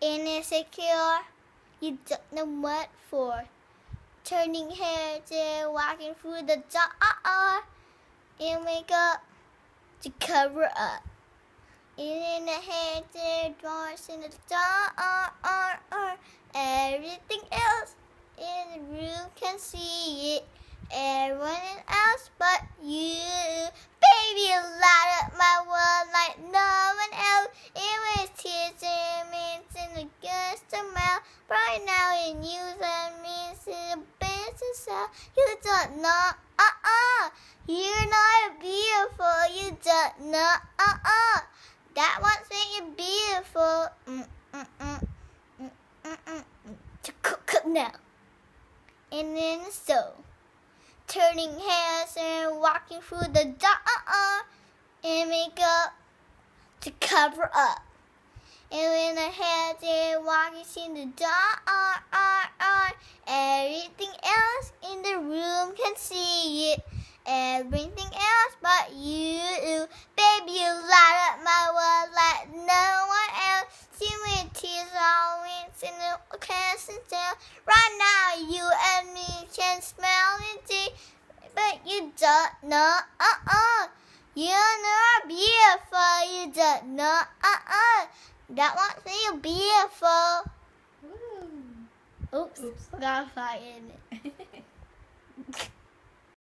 insecure. You don't know what for. Turning heads and walking through the door. You wake up to cover up. In the head, and drawers in the door. Everything else in the room can see it. Everyone else but you. mouth. Right now it news and means the business out. You don't know, uh-uh. You're not beautiful, you don't know, uh-uh. That won't make you beautiful. Mm, mm, mm, to cook up now. And then so. Turning heads and walking through the dark. Uh-uh. And makeup to cover up. And when I had it walking in the dark, everything else in the room can see it. Everything else but you, baby, you light up my world like no one else. See me tears all wings in the castle tail. Right now, you and me can smell and see, but you don't know. Uh uh, you know beautiful, you don't know. Uh that one's so beautiful. Ooh. Oops, Oops. got a fire in it.